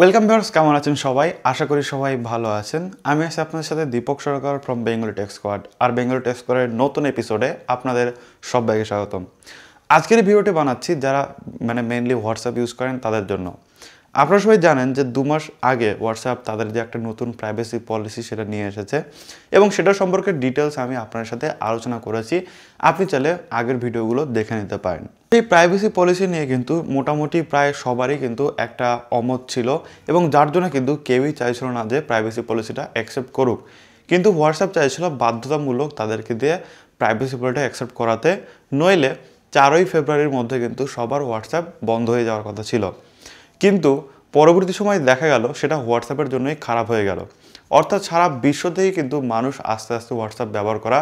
welcome viewers কেমন আছেন সবাই আশা করি সবাই ভালো আছেন আমি আছি আপনাদের সাথে Deepak Sarkar from Bengali tech squad আর বেঙ্গলি টেক স্কোয়াডের নতুন এপিসোডে আপনাদের সবাইকে স্বাগতম আজকের ভিডিওটি বানাচ্ছি যারা মানে মেনলি হোয়াটসঅ্যাপ ইউজ করেন তাদের জন্য আপনারা সবাই জানেন যে দু মাস আগে হোয়াটসঅ্যাপ তাদের যে একটা নতুন প্রাইভেসি পলিসি সেটা নিয়ে এসেছে এবং সেটা সম্পর্কে ডিটেলস আমি আপনার সাথে আলোচনা করেছি আপনি চাইলে আগের ভিডিওগুলো দেখে নিতে পারেন এই প্রাইভেসি পলিসি নিয়ে কিন্তু মোটামুটি প্রায় সবারই কিন্তু একটা অমত ছিল এবং যার জন্য কিন্তু কেউই চাইছিল না যে প্রাইভেসি পলিসিটা অ্যাকসেপ্ট করুক কিন্তু হোয়াটসঅ্যাপ চাইছিল বাধ্যতামূলক তাদেরকে দিয়ে প্রাইভেসি পলিটা অ্যাকসেপ্ট করাতে নইলে চারই ফেব্রুয়ারির মধ্যে কিন্তু সবার হোয়াটসঅ্যাপ বন্ধ হয়ে যাওয়ার কথা ছিল কিন্তু পরবর্তী সময় দেখা গেল সেটা হোয়াটসঅ্যাপের জন্যই খারাপ হয়ে গেল অর্থাৎ সারা বিশ্ব থেকেই কিন্তু মানুষ আস্তে আস্তে হোয়াটসঅ্যাপ ব্যবহার করা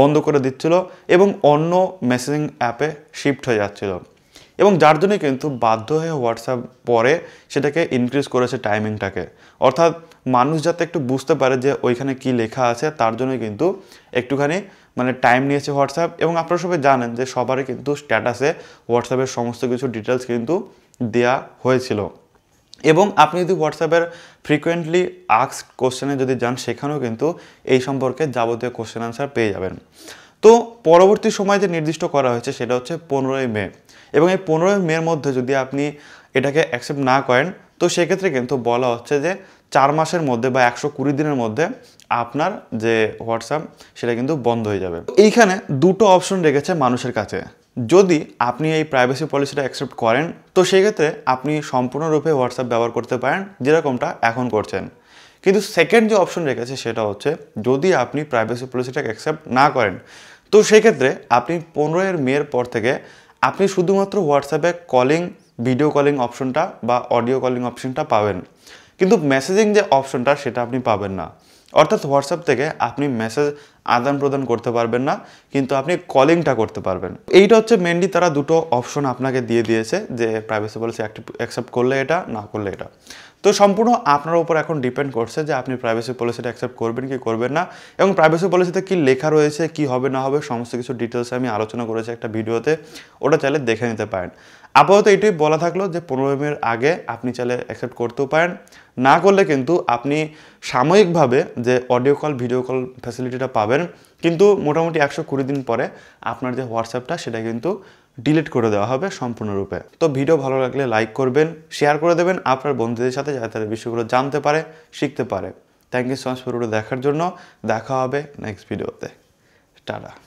বন্ধ করে দিচ্ছিল এবং অন্য মেসেজিং অ্যাপে শিফট হয়ে যাচ্ছিল এবং যার জন্যই কিন্তু বাধ্য হয়ে হোয়াটসঅ্যাপ পরে সেটাকে ইনক্রিজ করেছে টাইমিংটাকে অর্থাৎ মানুষ যাতে একটু বুঝতে পারে যে ওইখানে কি লেখা আছে তার জন্যই কিন্তু একটুখানি মানে টাইম নিয়েছে হোয়াটসঅ্যাপ এবং আপনারা সবাই জানেন যে সবারই কিন্তু স্ট্যাটাসে হোয়াটসঅ্যাপের সমস্ত কিছু ডিটেলস কিন্তু দেয়া হয়েছিল এবং আপনি যদি হোয়াটসঅ্যাপের ফ্রিকোয়েন্টলি আক্সড কোশ্চেনে যদি যান সেখানেও কিন্তু এই সম্পর্কে যাবতীয় কোশ্চেন আনসার পেয়ে যাবেন তো পরবর্তী সময় যে নির্দিষ্ট করা হয়েছে সেটা হচ্ছে পনেরোই মে এবং এই পনেরোই মের মধ্যে যদি আপনি এটাকে অ্যাকসেপ্ট না করেন তো সেক্ষেত্রে কিন্তু বলা হচ্ছে যে চার মাসের মধ্যে বা একশো কুড়ি দিনের মধ্যে আপনার যে হোয়াটসঅ্যাপ সেটা কিন্তু বন্ধ হয়ে যাবে এইখানে দুটো অপশন রেখেছে মানুষের কাছে যদি আপনি এই প্রাইভেসি পলিসিটা অ্যাকসেপ্ট করেন তো সেক্ষেত্রে আপনি সম্পূর্ণরূপে হোয়াটসঅ্যাপ ব্যবহার করতে পারেন যেরকমটা এখন করছেন কিন্তু সেকেন্ড যে অপশন রেখেছে সেটা হচ্ছে যদি আপনি প্রাইভেসি পলিসিটা অ্যাকসেপ্ট না করেন তো সেক্ষেত্রে আপনি পনেরোয়ের মেয়ের পর থেকে আপনি শুধুমাত্র হোয়াটসঅ্যাপে কলিং ভিডিও কলিং অপশনটা বা অডিও কলিং অপশনটা পাবেন কিন্তু মেসেজিং যে অপশনটা সেটা আপনি পাবেন না অর্থাৎ হোয়াটসঅ্যাপ থেকে আপনি মেসেজ আদান প্রদান করতে পারবেন না কিন্তু আপনি কলিংটা করতে পারবেন এইটা হচ্ছে মেনলি তারা দুটো অপশন আপনাকে দিয়ে দিয়েছে যে প্রাইভেসি পলিসি অ্যাকসেপ্ট করলে এটা না করলে এটা তো সম্পূর্ণ আপনার উপর এখন ডিপেন্ড করছে যে আপনি প্রাইভেসি পলিসিটা অ্যাকসেপ্ট করবেন কি করবেন না এবং প্রাইভেসি পলিসিতে কি লেখা রয়েছে কি হবে না হবে সমস্ত কিছু ডিটেলসে আমি আলোচনা করেছি একটা ভিডিওতে ওটা চাইলে দেখে নিতে পারেন আপাতত এটাই বলা থাকলো যে পনেরো মের আগে আপনি চাইলে অ্যাকসেপ্ট করতেও পারেন না করলে কিন্তু আপনি সাময়িকভাবে যে অডিও কল ভিডিও কল ফ্যাসিলিটিটা পাবেন পাবেন কিন্তু মোটামুটি একশো কুড়ি দিন পরে আপনার যে হোয়াটসঅ্যাপটা সেটা কিন্তু ডিলিট করে দেওয়া হবে সম্পূর্ণরূপে তো ভিডিও ভালো লাগলে লাইক করবেন শেয়ার করে দেবেন আপনার বন্ধুদের সাথে যাতে তারা বিষয়গুলো জানতে পারে শিখতে পারে থ্যাংক ইউ সো মাচ দেখার জন্য দেখা হবে নেক্সট ভিডিওতে টাটা